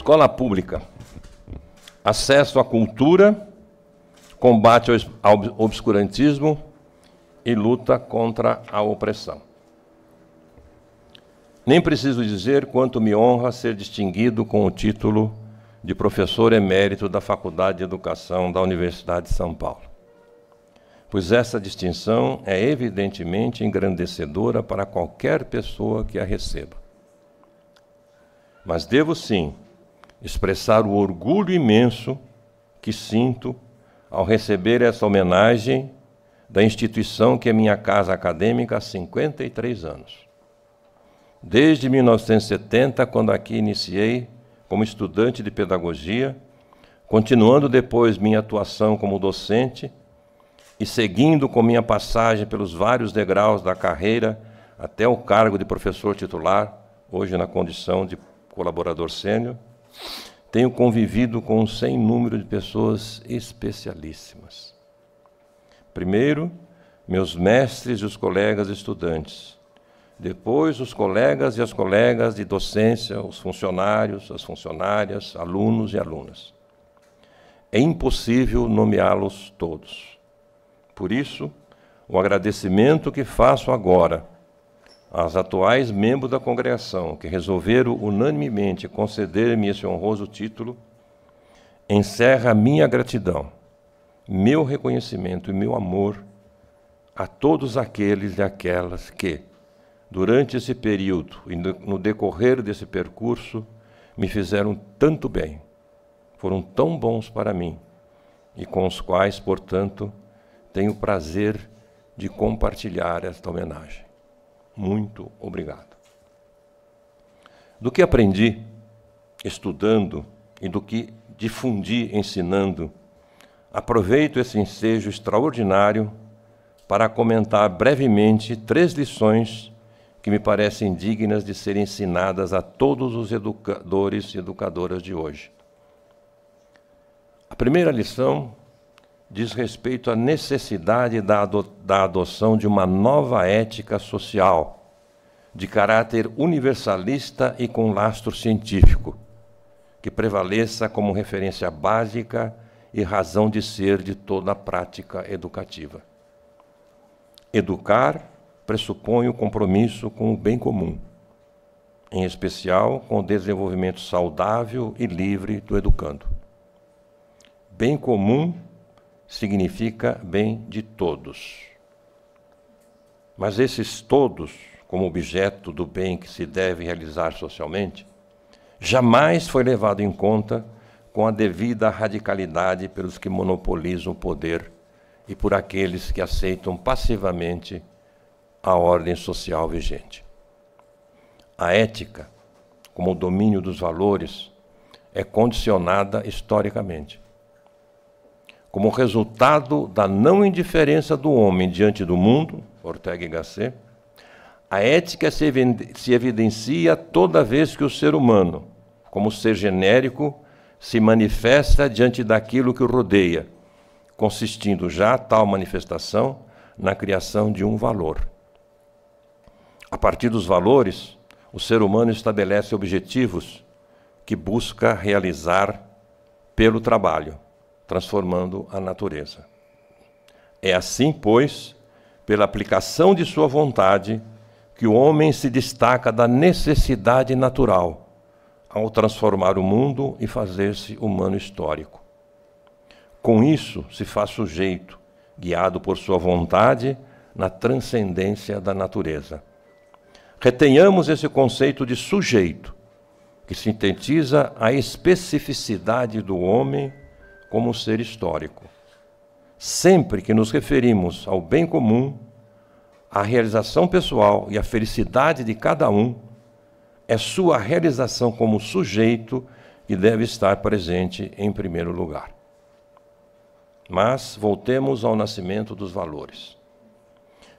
Escola pública. Acesso à cultura, combate ao obscurantismo e luta contra a opressão. Nem preciso dizer quanto me honra ser distinguido com o título de professor emérito da Faculdade de Educação da Universidade de São Paulo, pois essa distinção é evidentemente engrandecedora para qualquer pessoa que a receba. Mas devo sim expressar o orgulho imenso que sinto ao receber essa homenagem da instituição que é minha casa acadêmica há 53 anos. Desde 1970, quando aqui iniciei como estudante de pedagogia, continuando depois minha atuação como docente e seguindo com minha passagem pelos vários degraus da carreira até o cargo de professor titular, hoje na condição de colaborador sênior, tenho convivido com um sem número de pessoas especialíssimas. Primeiro, meus mestres e os colegas estudantes. Depois, os colegas e as colegas de docência, os funcionários, as funcionárias, alunos e alunas. É impossível nomeá-los todos. Por isso, o agradecimento que faço agora as atuais membros da congregação, que resolveram unanimemente conceder-me esse honroso título, encerra minha gratidão, meu reconhecimento e meu amor a todos aqueles e aquelas que, durante esse período e no decorrer desse percurso, me fizeram tanto bem, foram tão bons para mim e com os quais, portanto, tenho prazer de compartilhar esta homenagem. Muito obrigado. Do que aprendi estudando e do que difundi ensinando, aproveito esse ensejo extraordinário para comentar brevemente três lições que me parecem dignas de serem ensinadas a todos os educadores e educadoras de hoje. A primeira lição diz respeito à necessidade da, ado da adoção de uma nova ética social, de caráter universalista e com lastro científico, que prevaleça como referência básica e razão de ser de toda a prática educativa. Educar pressupõe o compromisso com o bem comum, em especial com o desenvolvimento saudável e livre do educando. Bem comum significa bem de todos. Mas esses todos, como objeto do bem que se deve realizar socialmente, jamais foi levado em conta com a devida radicalidade pelos que monopolizam o poder e por aqueles que aceitam passivamente a ordem social vigente. A ética, como o domínio dos valores, é condicionada historicamente como resultado da não indiferença do homem diante do mundo, Ortega y Gasset, a ética se, se evidencia toda vez que o ser humano, como ser genérico, se manifesta diante daquilo que o rodeia, consistindo já tal manifestação na criação de um valor. A partir dos valores, o ser humano estabelece objetivos que busca realizar pelo trabalho transformando a natureza. É assim, pois, pela aplicação de sua vontade, que o homem se destaca da necessidade natural ao transformar o mundo e fazer-se humano histórico. Com isso, se faz sujeito, guiado por sua vontade, na transcendência da natureza. Retenhamos esse conceito de sujeito, que sintetiza a especificidade do homem como um ser histórico. Sempre que nos referimos ao bem comum, à realização pessoal e à felicidade de cada um, é sua realização como sujeito que deve estar presente em primeiro lugar. Mas voltemos ao nascimento dos valores.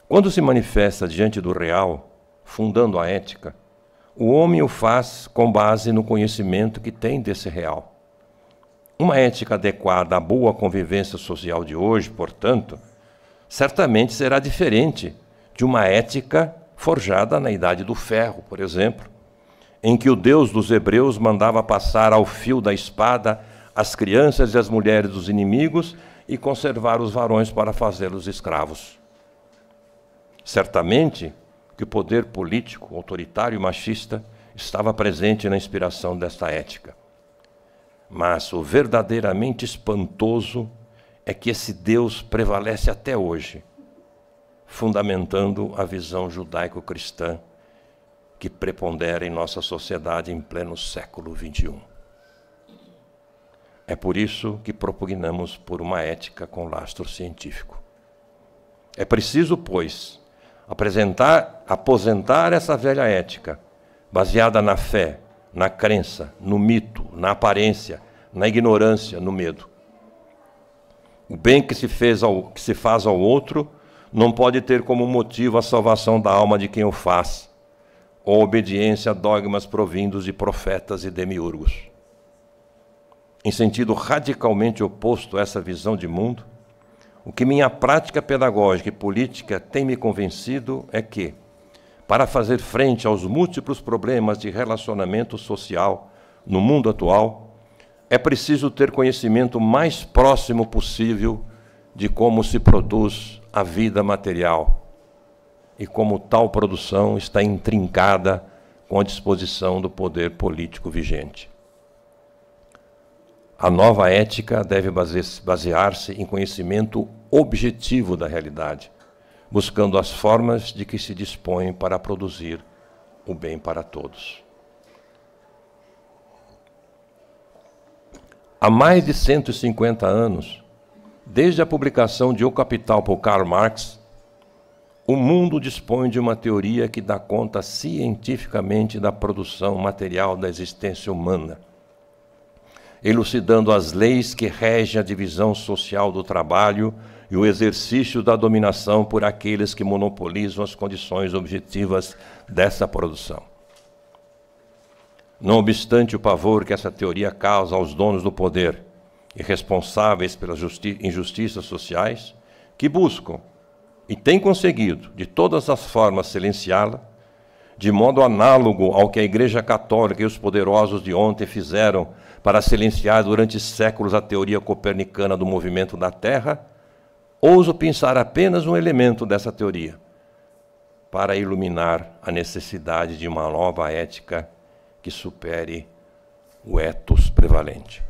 Quando se manifesta diante do real, fundando a ética, o homem o faz com base no conhecimento que tem desse real uma ética adequada à boa convivência social de hoje, portanto, certamente será diferente de uma ética forjada na Idade do Ferro, por exemplo, em que o Deus dos Hebreus mandava passar ao fio da espada as crianças e as mulheres dos inimigos e conservar os varões para fazê-los escravos. Certamente que o poder político, autoritário e machista estava presente na inspiração desta ética. Mas o verdadeiramente espantoso é que esse Deus prevalece até hoje, fundamentando a visão judaico-cristã que prepondera em nossa sociedade em pleno século XXI. É por isso que propugnamos por uma ética com lastro científico. É preciso, pois, apresentar, aposentar essa velha ética, baseada na fé, na crença, no mito, na aparência, na ignorância, no medo. O bem que se, fez ao, que se faz ao outro não pode ter como motivo a salvação da alma de quem o faz, ou obediência a dogmas provindos de profetas e demiurgos. Em sentido radicalmente oposto a essa visão de mundo, o que minha prática pedagógica e política tem me convencido é que, para fazer frente aos múltiplos problemas de relacionamento social no mundo atual, é preciso ter conhecimento mais próximo possível de como se produz a vida material e como tal produção está intrincada com a disposição do poder político vigente. A nova ética deve basear-se em conhecimento objetivo da realidade buscando as formas de que se dispõe para produzir o bem para todos. Há mais de 150 anos, desde a publicação de O Capital por Karl Marx, o mundo dispõe de uma teoria que dá conta cientificamente da produção material da existência humana, elucidando as leis que regem a divisão social do trabalho e o exercício da dominação por aqueles que monopolizam as condições objetivas dessa produção. Não obstante o pavor que essa teoria causa aos donos do poder e responsáveis pelas injustiças sociais, que buscam e têm conseguido, de todas as formas, silenciá-la, de modo análogo ao que a Igreja Católica e os poderosos de ontem fizeram para silenciar durante séculos a teoria copernicana do movimento da Terra, ouso pensar apenas um elemento dessa teoria para iluminar a necessidade de uma nova ética que supere o etos prevalente.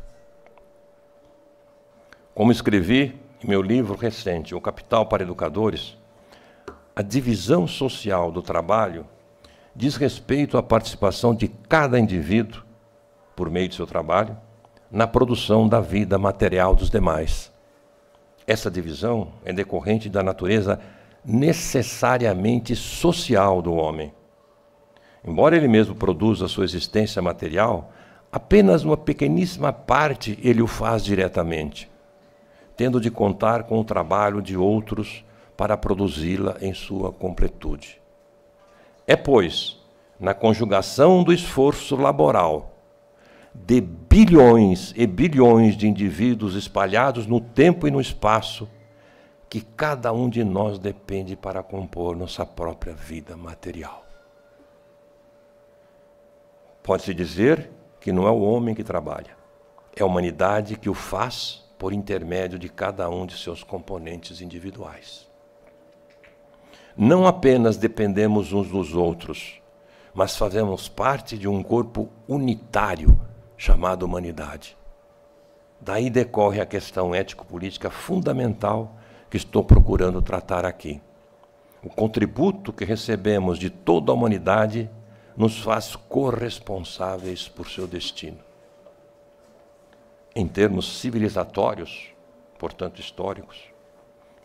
Como escrevi em meu livro recente, O Capital para Educadores, a divisão social do trabalho diz respeito à participação de cada indivíduo, por meio de seu trabalho, na produção da vida material dos demais. Essa divisão é decorrente da natureza necessariamente social do homem. Embora ele mesmo produza sua existência material, apenas uma pequeníssima parte ele o faz diretamente, tendo de contar com o trabalho de outros para produzi-la em sua completude. É, pois, na conjugação do esforço laboral de bilhões e bilhões de indivíduos espalhados no tempo e no espaço, que cada um de nós depende para compor nossa própria vida material. Pode-se dizer que não é o homem que trabalha, é a humanidade que o faz por intermédio de cada um de seus componentes individuais. Não apenas dependemos uns dos outros, mas fazemos parte de um corpo unitário chamada humanidade. Daí decorre a questão ético-política fundamental que estou procurando tratar aqui. O contributo que recebemos de toda a humanidade nos faz corresponsáveis por seu destino. Em termos civilizatórios, portanto históricos,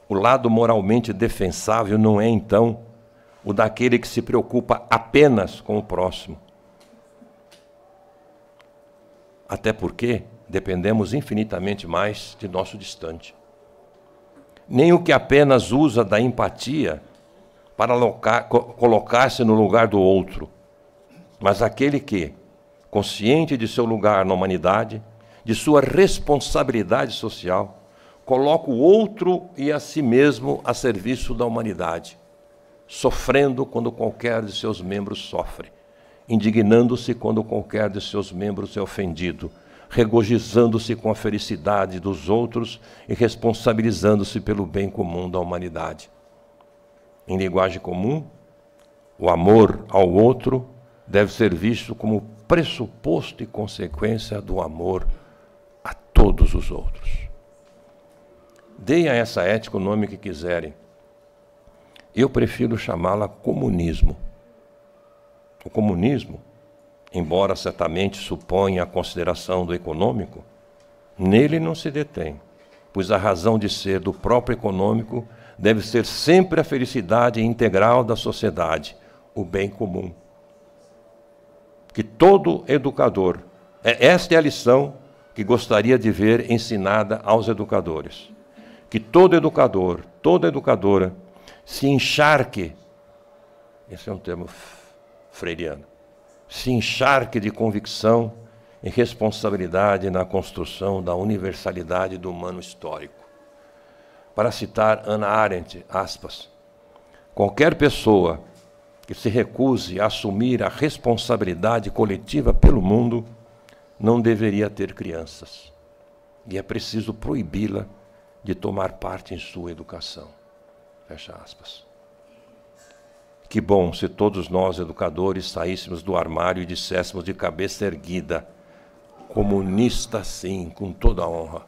o lado moralmente defensável não é, então, o daquele que se preocupa apenas com o próximo, até porque dependemos infinitamente mais de nosso distante. Nem o que apenas usa da empatia para colocar-se no lugar do outro, mas aquele que, consciente de seu lugar na humanidade, de sua responsabilidade social, coloca o outro e a si mesmo a serviço da humanidade, sofrendo quando qualquer de seus membros sofre, indignando-se quando qualquer de seus membros é ofendido, regozijando-se com a felicidade dos outros e responsabilizando-se pelo bem comum da humanidade. Em linguagem comum, o amor ao outro deve ser visto como pressuposto e consequência do amor a todos os outros. Deem a essa ética o nome que quiserem. Eu prefiro chamá-la comunismo o comunismo, embora certamente suponha a consideração do econômico, nele não se detém, pois a razão de ser do próprio econômico deve ser sempre a felicidade integral da sociedade, o bem comum. Que todo educador, é, esta é a lição que gostaria de ver ensinada aos educadores. Que todo educador, toda educadora se encharque, esse é um termo freiriano. Se encharque de convicção e responsabilidade na construção da universalidade do humano histórico. Para citar Ana Arendt, aspas, qualquer pessoa que se recuse a assumir a responsabilidade coletiva pelo mundo não deveria ter crianças. E é preciso proibi-la de tomar parte em sua educação. Fecha aspas. Que bom se todos nós, educadores, saíssemos do armário e disséssemos de cabeça erguida: comunista sim, com toda a honra.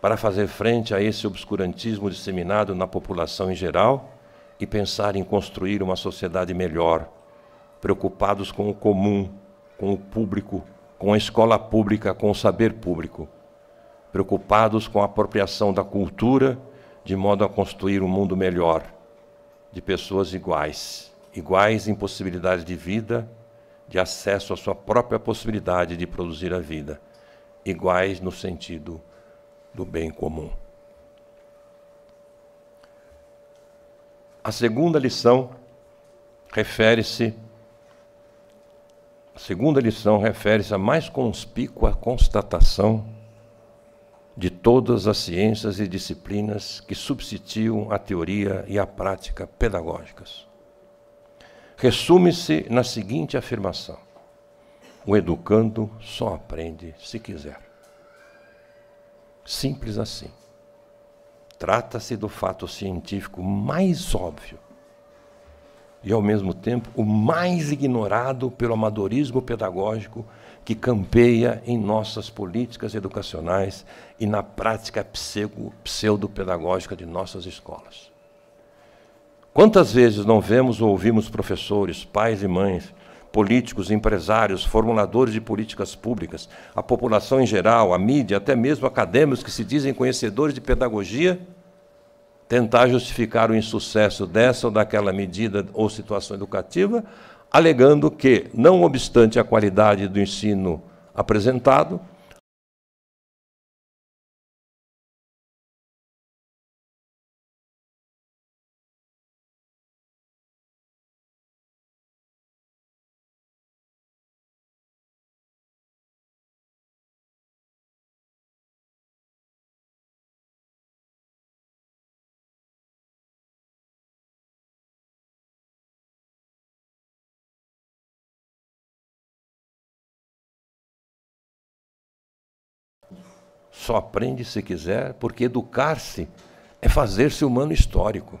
Para fazer frente a esse obscurantismo disseminado na população em geral e pensar em construir uma sociedade melhor, preocupados com o comum, com o público, com a escola pública, com o saber público, preocupados com a apropriação da cultura de modo a construir um mundo melhor de pessoas iguais, iguais em possibilidade de vida, de acesso à sua própria possibilidade de produzir a vida, iguais no sentido do bem comum. A segunda lição refere-se a segunda lição refere-se à mais conspícua constatação de todas as ciências e disciplinas que substituam a teoria e a prática pedagógicas. Resume-se na seguinte afirmação: o educando só aprende se quiser. Simples assim. Trata-se do fato científico mais óbvio e, ao mesmo tempo, o mais ignorado pelo amadorismo pedagógico que campeia em nossas políticas educacionais e na prática pseudo pedagógica de nossas escolas. Quantas vezes não vemos ou ouvimos professores, pais e mães, políticos, empresários, formuladores de políticas públicas, a população em geral, a mídia, até mesmo acadêmicos que se dizem conhecedores de pedagogia, tentar justificar o insucesso dessa ou daquela medida ou situação educativa alegando que, não obstante a qualidade do ensino apresentado, Só aprende se quiser, porque educar-se é fazer-se humano histórico.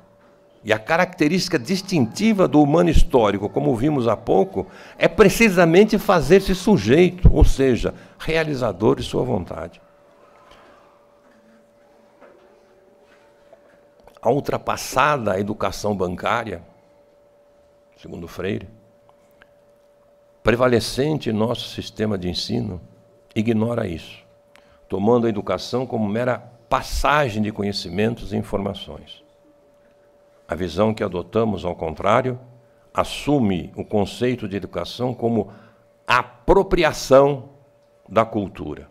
E a característica distintiva do humano histórico, como vimos há pouco, é precisamente fazer-se sujeito, ou seja, realizador de sua vontade. A ultrapassada a educação bancária, segundo Freire, prevalecente em nosso sistema de ensino, ignora isso tomando a educação como mera passagem de conhecimentos e informações. A visão que adotamos, ao contrário, assume o conceito de educação como apropriação da cultura,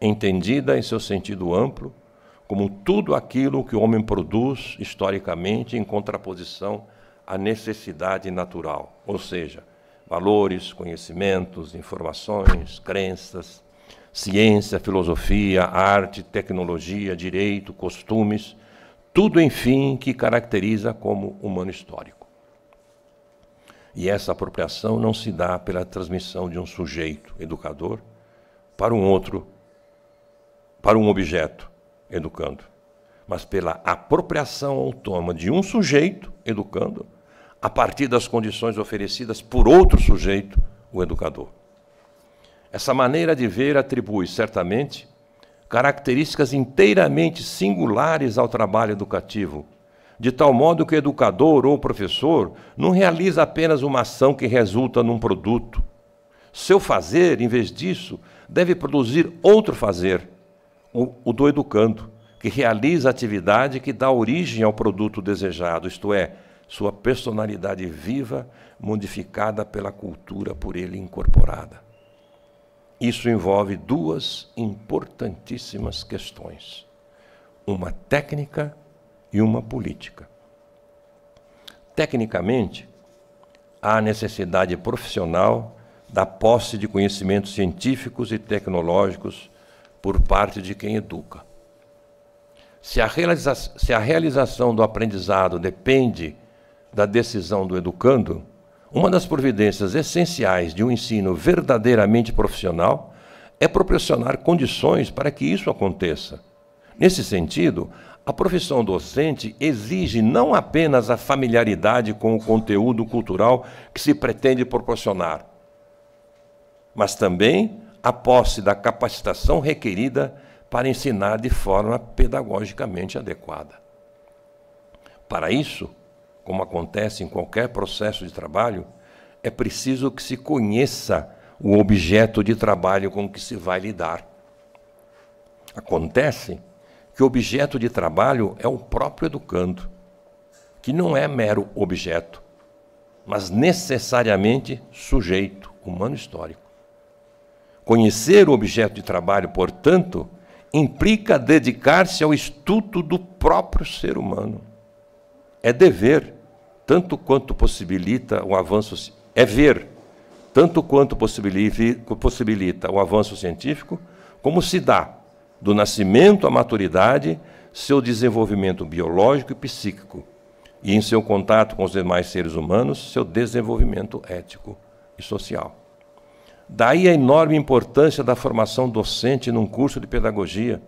entendida em seu sentido amplo, como tudo aquilo que o homem produz historicamente em contraposição à necessidade natural, ou seja, valores, conhecimentos, informações, crenças, ciência, filosofia, arte, tecnologia, direito, costumes, tudo, enfim, que caracteriza como humano histórico. E essa apropriação não se dá pela transmissão de um sujeito educador para um outro, para um objeto educando, mas pela apropriação autônoma de um sujeito educando a partir das condições oferecidas por outro sujeito, o educador. Essa maneira de ver atribui, certamente, características inteiramente singulares ao trabalho educativo, de tal modo que o educador ou professor não realiza apenas uma ação que resulta num produto. Seu fazer, em vez disso, deve produzir outro fazer, o do educando, que realiza a atividade que dá origem ao produto desejado, isto é, sua personalidade viva, modificada pela cultura por ele incorporada. Isso envolve duas importantíssimas questões: uma técnica e uma política. Tecnicamente, há necessidade profissional da posse de conhecimentos científicos e tecnológicos por parte de quem educa. Se a, se a realização do aprendizado depende da decisão do educando, uma das providências essenciais de um ensino verdadeiramente profissional é proporcionar condições para que isso aconteça. Nesse sentido, a profissão docente exige não apenas a familiaridade com o conteúdo cultural que se pretende proporcionar, mas também a posse da capacitação requerida para ensinar de forma pedagogicamente adequada. Para isso, como acontece em qualquer processo de trabalho, é preciso que se conheça o objeto de trabalho com que se vai lidar. Acontece que o objeto de trabalho é o próprio educando, que não é mero objeto, mas necessariamente sujeito humano histórico. Conhecer o objeto de trabalho, portanto, implica dedicar-se ao estudo do próprio ser humano. É dever tanto quanto possibilita um avanço é ver tanto quanto possibilita o um avanço científico, como se dá do nascimento à maturidade seu desenvolvimento biológico e psíquico, e em seu contato com os demais seres humanos, seu desenvolvimento ético e social. Daí a enorme importância da formação docente num curso de pedagogia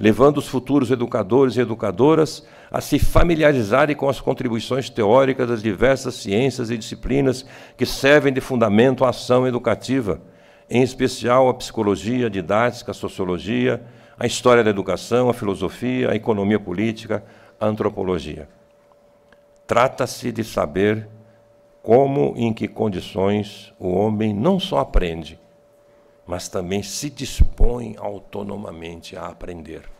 levando os futuros educadores e educadoras a se familiarizarem com as contribuições teóricas das diversas ciências e disciplinas que servem de fundamento à ação educativa, em especial a psicologia, a didática, a sociologia, a história da educação, a filosofia, a economia política, a antropologia. Trata-se de saber como e em que condições o homem não só aprende, mas também se dispõe autonomamente a aprender.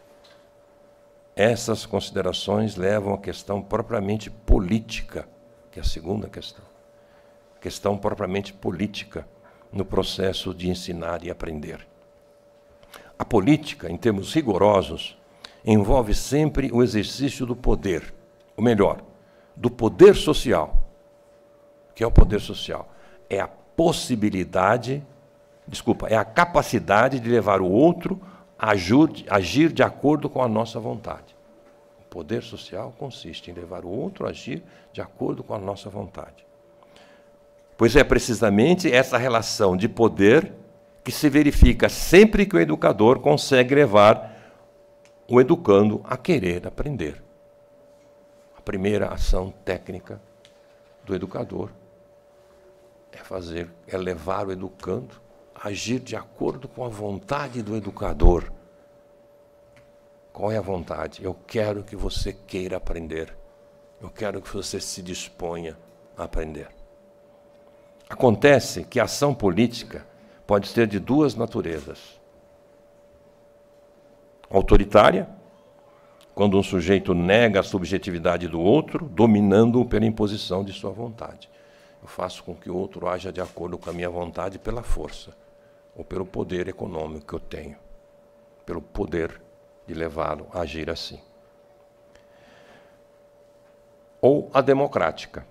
Essas considerações levam à questão propriamente política, que é a segunda questão. questão propriamente política no processo de ensinar e aprender. A política, em termos rigorosos, envolve sempre o exercício do poder, ou melhor, do poder social. O que é o poder social? É a possibilidade desculpa, é a capacidade de levar o outro a agir de acordo com a nossa vontade. O poder social consiste em levar o outro a agir de acordo com a nossa vontade. Pois é precisamente essa relação de poder que se verifica sempre que o educador consegue levar o educando a querer aprender. A primeira ação técnica do educador é fazer é levar o educando agir de acordo com a vontade do educador. Qual é a vontade? Eu quero que você queira aprender. Eu quero que você se disponha a aprender. Acontece que a ação política pode ser de duas naturezas: autoritária, quando um sujeito nega a subjetividade do outro, dominando-o pela imposição de sua vontade. Eu faço com que o outro haja de acordo com a minha vontade pela força ou pelo poder econômico que eu tenho, pelo poder de levá-lo a agir assim. Ou a democrática,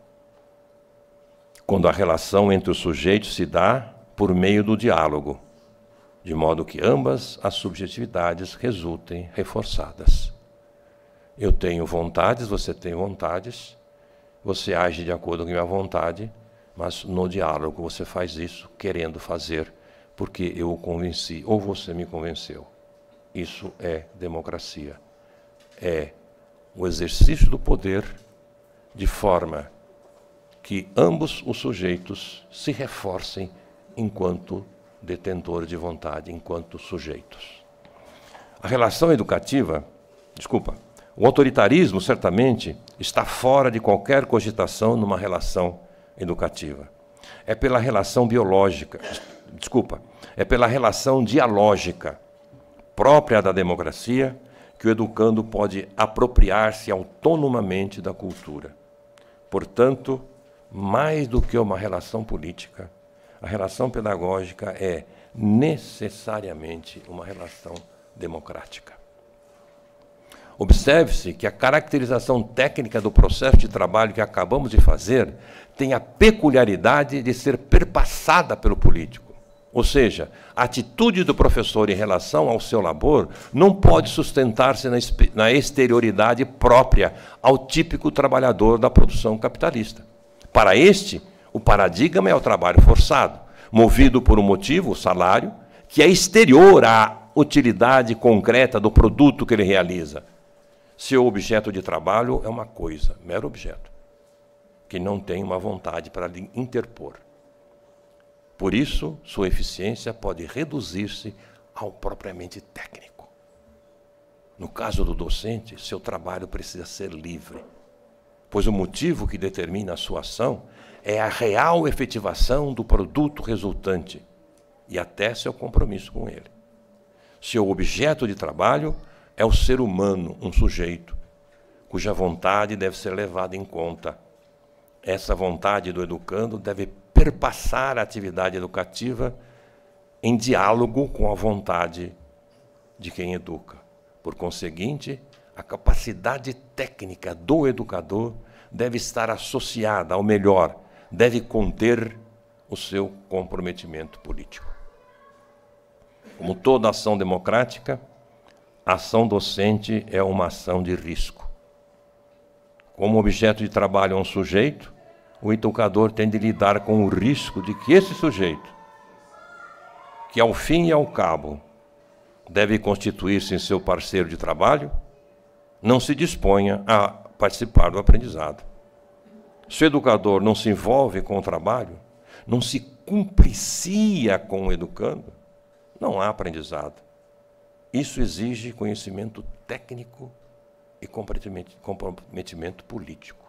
quando a relação entre os sujeitos se dá por meio do diálogo, de modo que ambas as subjetividades resultem reforçadas. Eu tenho vontades, você tem vontades, você age de acordo com a minha vontade, mas no diálogo você faz isso querendo fazer porque eu o convenci, ou você me convenceu. Isso é democracia. É o exercício do poder de forma que ambos os sujeitos se reforcem enquanto detentores de vontade, enquanto sujeitos. A relação educativa, desculpa, o autoritarismo certamente está fora de qualquer cogitação numa relação educativa. É pela relação biológica, desculpa, é pela relação dialógica própria da democracia que o educando pode apropriar-se autonomamente da cultura. Portanto, mais do que uma relação política, a relação pedagógica é necessariamente uma relação democrática. Observe-se que a caracterização técnica do processo de trabalho que acabamos de fazer tem a peculiaridade de ser perpassada pelo político. Ou seja, a atitude do professor em relação ao seu labor não pode sustentar-se na exterioridade própria ao típico trabalhador da produção capitalista. Para este, o paradigma é o trabalho forçado, movido por um motivo, o salário, que é exterior à utilidade concreta do produto que ele realiza. Seu objeto de trabalho é uma coisa, mero objeto, que não tem uma vontade para lhe interpor. Por isso, sua eficiência pode reduzir-se ao propriamente técnico. No caso do docente, seu trabalho precisa ser livre, pois o motivo que determina a sua ação é a real efetivação do produto resultante e até seu compromisso com ele. Seu objeto de trabalho é o ser humano, um sujeito, cuja vontade deve ser levada em conta. Essa vontade do educando deve perpassar a atividade educativa em diálogo com a vontade de quem educa. Por conseguinte, a capacidade técnica do educador deve estar associada ao melhor, deve conter o seu comprometimento político. Como toda ação democrática, a ação docente é uma ação de risco. Como objeto de trabalho é um sujeito, o educador tem de lidar com o risco de que esse sujeito, que ao fim e ao cabo deve constituir-se em seu parceiro de trabalho, não se disponha a participar do aprendizado. Se o educador não se envolve com o trabalho, não se cumplicia com o educando, não há aprendizado. Isso exige conhecimento técnico e comprometimento político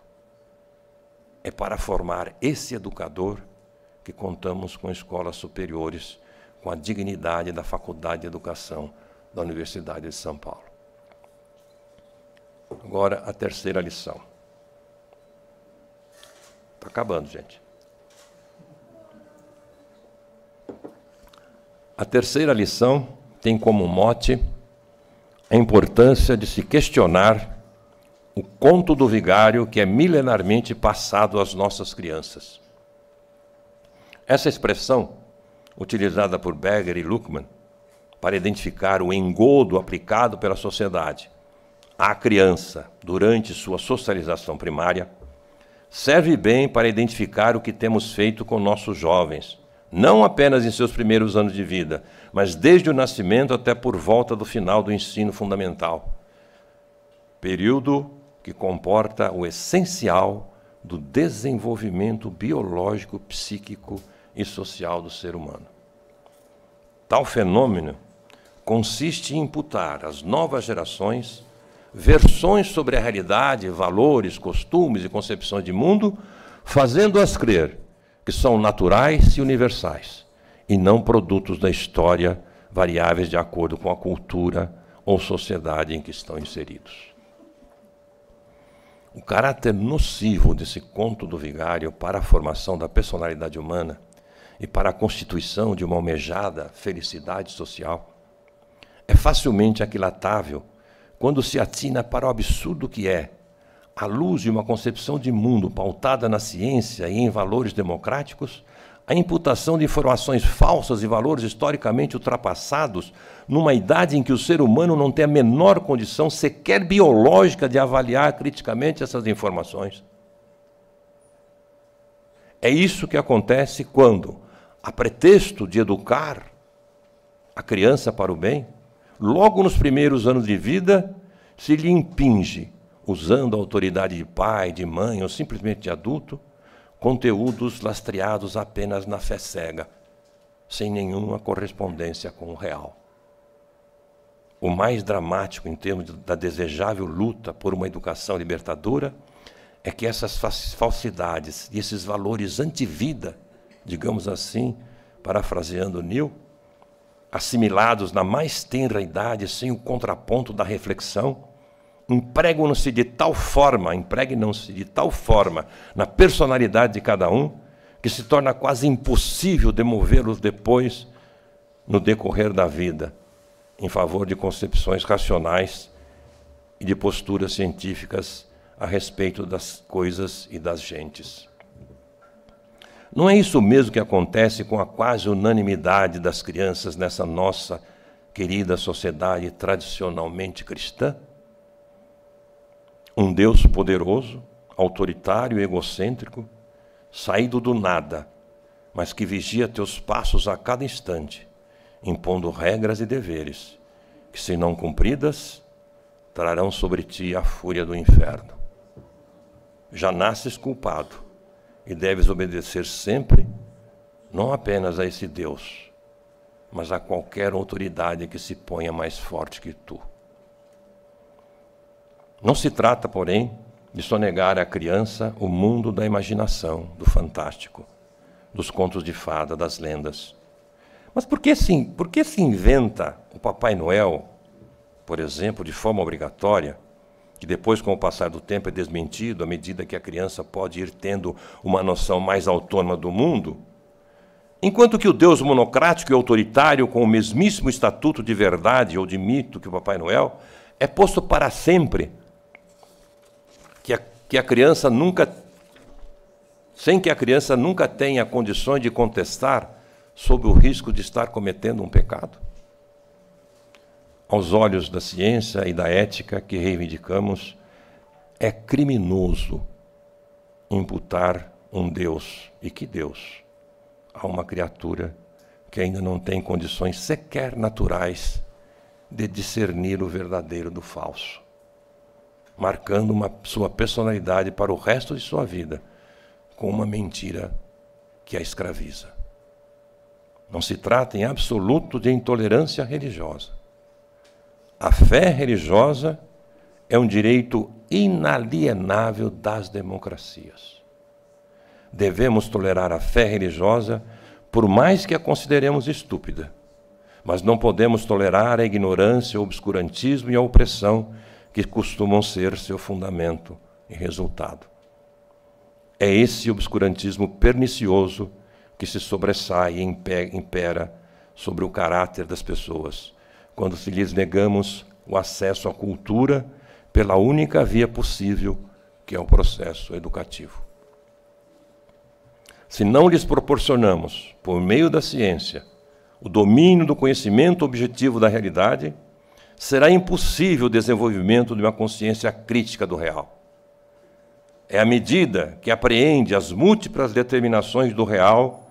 é para formar esse educador que contamos com escolas superiores, com a dignidade da Faculdade de Educação da Universidade de São Paulo. Agora, a terceira lição. Está acabando, gente. A terceira lição tem como mote a importância de se questionar o conto do vigário que é milenarmente passado às nossas crianças. Essa expressão, utilizada por Berger e Luckmann, para identificar o engodo aplicado pela sociedade à criança durante sua socialização primária, serve bem para identificar o que temos feito com nossos jovens, não apenas em seus primeiros anos de vida, mas desde o nascimento até por volta do final do ensino fundamental. Período que comporta o essencial do desenvolvimento biológico, psíquico e social do ser humano. Tal fenômeno consiste em imputar às novas gerações versões sobre a realidade, valores, costumes e concepções de mundo, fazendo-as crer que são naturais e universais, e não produtos da história variáveis de acordo com a cultura ou sociedade em que estão inseridos. O caráter nocivo desse conto do vigário para a formação da personalidade humana e para a constituição de uma almejada felicidade social é facilmente aquilatável quando se atina para o absurdo que é, à luz de uma concepção de mundo pautada na ciência e em valores democráticos, a imputação de informações falsas e valores historicamente ultrapassados numa idade em que o ser humano não tem a menor condição sequer biológica de avaliar criticamente essas informações. É isso que acontece quando, a pretexto de educar a criança para o bem, logo nos primeiros anos de vida, se lhe impinge, usando a autoridade de pai, de mãe ou simplesmente de adulto, conteúdos lastreados apenas na fé cega, sem nenhuma correspondência com o real. O mais dramático em termos da desejável luta por uma educação libertadora é que essas falsidades e esses valores antivida, digamos assim, parafraseando Neil, assimilados na mais tenra idade sem o contraponto da reflexão, empregam-se de tal forma, impregnam-se de tal forma na personalidade de cada um, que se torna quase impossível demovê-los depois, no decorrer da vida, em favor de concepções racionais e de posturas científicas a respeito das coisas e das gentes. Não é isso mesmo que acontece com a quase unanimidade das crianças nessa nossa querida sociedade tradicionalmente cristã? Um Deus poderoso, autoritário e egocêntrico, saído do nada, mas que vigia teus passos a cada instante, impondo regras e deveres, que, se não cumpridas, trarão sobre ti a fúria do inferno. Já nasces culpado e deves obedecer sempre, não apenas a esse Deus, mas a qualquer autoridade que se ponha mais forte que tu. Não se trata, porém, de sonegar à criança o mundo da imaginação, do fantástico, dos contos de fada, das lendas. Mas por que, sim, por que se inventa o Papai Noel, por exemplo, de forma obrigatória, que depois, com o passar do tempo, é desmentido à medida que a criança pode ir tendo uma noção mais autônoma do mundo? Enquanto que o Deus monocrático e autoritário, com o mesmíssimo estatuto de verdade ou de mito que o Papai Noel, é posto para sempre que a criança nunca sem que a criança nunca tenha condições de contestar sob o risco de estar cometendo um pecado? Aos olhos da ciência e da ética que reivindicamos, é criminoso imputar um Deus, e que Deus, a uma criatura que ainda não tem condições sequer naturais de discernir o verdadeiro do falso marcando uma, sua personalidade para o resto de sua vida com uma mentira que a escraviza. Não se trata em absoluto de intolerância religiosa. A fé religiosa é um direito inalienável das democracias. Devemos tolerar a fé religiosa, por mais que a consideremos estúpida, mas não podemos tolerar a ignorância, o obscurantismo e a opressão que costumam ser seu fundamento e resultado. É esse obscurantismo pernicioso que se sobressai e impera sobre o caráter das pessoas, quando se lhes negamos o acesso à cultura pela única via possível, que é o processo educativo. Se não lhes proporcionamos, por meio da ciência, o domínio do conhecimento objetivo da realidade, será impossível o desenvolvimento de uma consciência crítica do real. É à medida que apreende as múltiplas determinações do real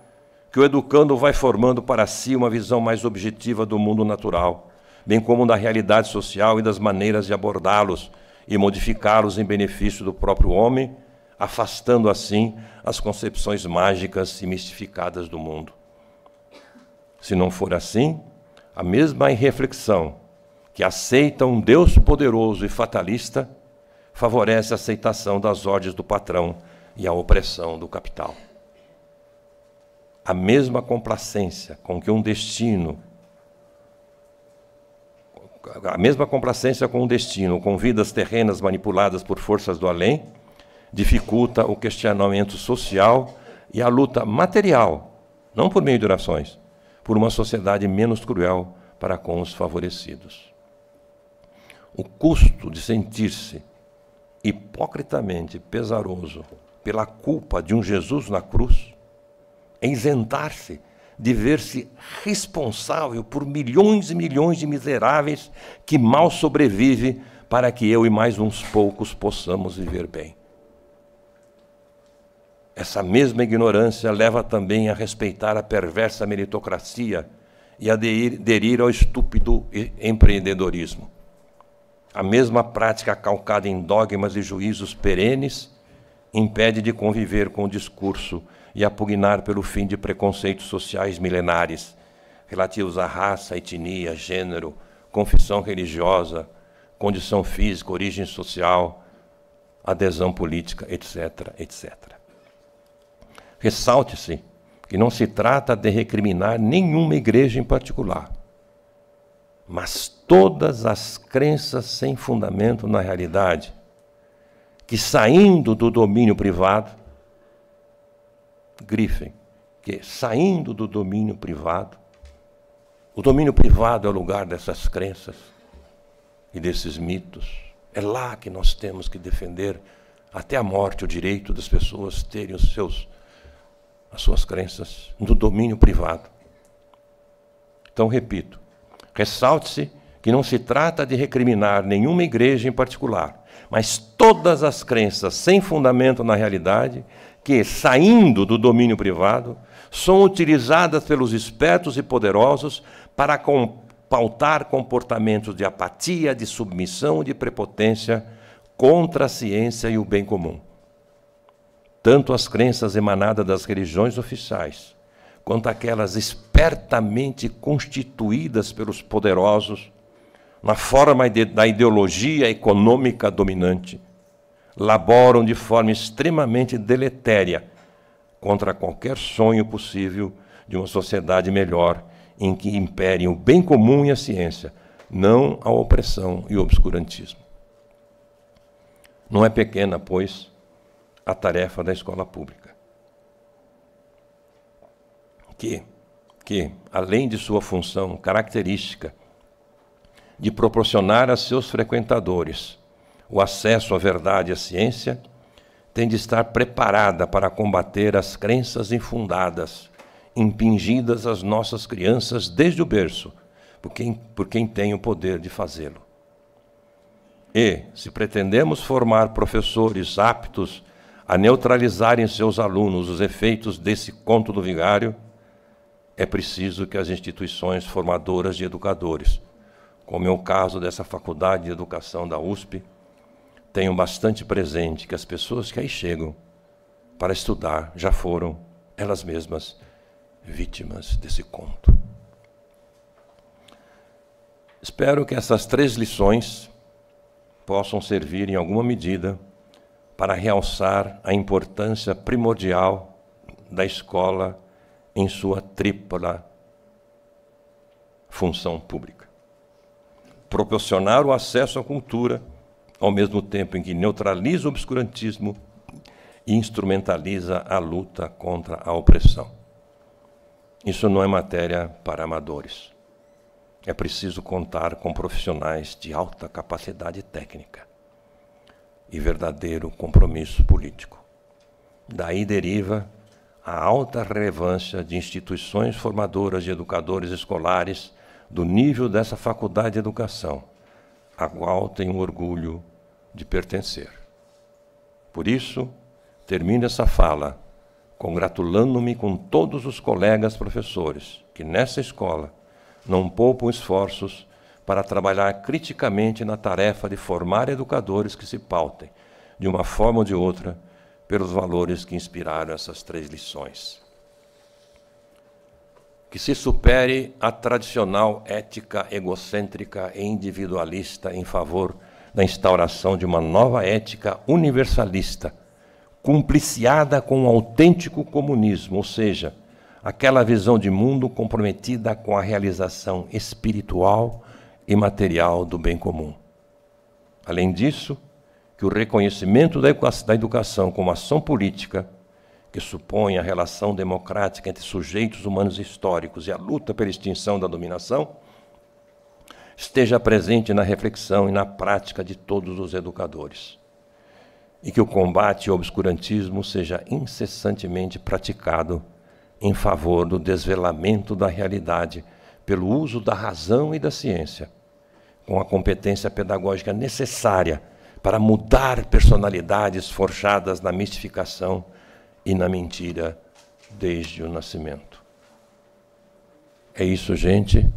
que o educando vai formando para si uma visão mais objetiva do mundo natural, bem como da realidade social e das maneiras de abordá-los e modificá-los em benefício do próprio homem, afastando assim as concepções mágicas e mistificadas do mundo. Se não for assim, a mesma reflexão que aceita um Deus poderoso e fatalista, favorece a aceitação das ordens do patrão e a opressão do capital. A mesma complacência com que um destino a mesma complacência com o destino, com vidas terrenas manipuladas por forças do além, dificulta o questionamento social e a luta material, não por meio de orações, por uma sociedade menos cruel para com os favorecidos o custo de sentir-se hipocritamente pesaroso pela culpa de um Jesus na cruz, é isentar-se de ver-se responsável por milhões e milhões de miseráveis que mal sobrevive para que eu e mais uns poucos possamos viver bem. Essa mesma ignorância leva também a respeitar a perversa meritocracia e a aderir ao estúpido empreendedorismo. A mesma prática calcada em dogmas e juízos perenes impede de conviver com o discurso e apugnar pelo fim de preconceitos sociais milenares relativos à raça, etnia, gênero, confissão religiosa, condição física, origem social, adesão política, etc., etc. Ressalte-se que não se trata de recriminar nenhuma igreja em particular mas todas as crenças sem fundamento na realidade, que saindo do domínio privado, grifem, que saindo do domínio privado, o domínio privado é o lugar dessas crenças e desses mitos. É lá que nós temos que defender até a morte o direito das pessoas terem os seus as suas crenças no domínio privado. Então, repito, Ressalte-se que não se trata de recriminar nenhuma igreja em particular, mas todas as crenças sem fundamento na realidade que, saindo do domínio privado, são utilizadas pelos espertos e poderosos para com, pautar comportamentos de apatia, de submissão, de prepotência contra a ciência e o bem comum. Tanto as crenças emanadas das religiões oficiais, quanto aquelas espertamente constituídas pelos poderosos na forma da ideologia econômica dominante, laboram de forma extremamente deletéria contra qualquer sonho possível de uma sociedade melhor em que imperem o bem comum e a ciência, não a opressão e o obscurantismo. Não é pequena, pois, a tarefa da escola pública que, que, além de sua função característica de proporcionar a seus frequentadores o acesso à verdade e à ciência, tem de estar preparada para combater as crenças infundadas, impingidas às nossas crianças desde o berço, por quem, por quem tem o poder de fazê-lo. E, se pretendemos formar professores aptos a neutralizar em seus alunos os efeitos desse conto do vigário, é preciso que as instituições formadoras de educadores, como é o caso dessa Faculdade de Educação da USP, tenham bastante presente que as pessoas que aí chegam para estudar já foram elas mesmas vítimas desse conto. Espero que essas três lições possam servir em alguma medida para realçar a importância primordial da escola em sua tripla função pública. Proporcionar o acesso à cultura, ao mesmo tempo em que neutraliza o obscurantismo e instrumentaliza a luta contra a opressão. Isso não é matéria para amadores. É preciso contar com profissionais de alta capacidade técnica e verdadeiro compromisso político. Daí deriva a alta relevância de instituições formadoras de educadores escolares do nível dessa faculdade de educação, a qual tenho orgulho de pertencer. Por isso, termino essa fala congratulando-me com todos os colegas professores que nessa escola não poupam esforços para trabalhar criticamente na tarefa de formar educadores que se pautem, de uma forma ou de outra, pelos valores que inspiraram essas três lições. Que se supere a tradicional ética egocêntrica e individualista em favor da instauração de uma nova ética universalista, compliciada com o um autêntico comunismo, ou seja, aquela visão de mundo comprometida com a realização espiritual e material do bem comum. Além disso, que o reconhecimento da educação como ação política, que supõe a relação democrática entre sujeitos humanos históricos e a luta pela extinção da dominação, esteja presente na reflexão e na prática de todos os educadores. E que o combate ao obscurantismo seja incessantemente praticado em favor do desvelamento da realidade pelo uso da razão e da ciência, com a competência pedagógica necessária para mudar personalidades forjadas na mistificação e na mentira desde o nascimento. É isso, gente.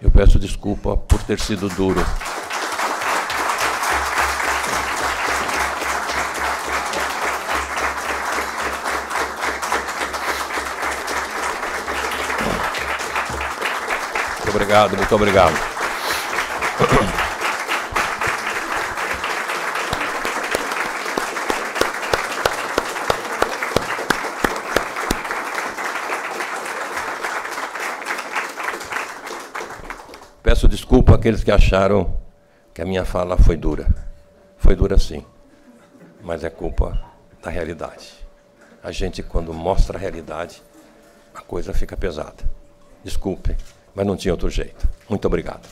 Eu peço desculpa por ter sido duro. Muito obrigado, muito obrigado. Peço desculpa àqueles que acharam que a minha fala foi dura. Foi dura sim, mas é culpa da realidade. A gente, quando mostra a realidade, a coisa fica pesada. Desculpe, mas não tinha outro jeito. Muito obrigado.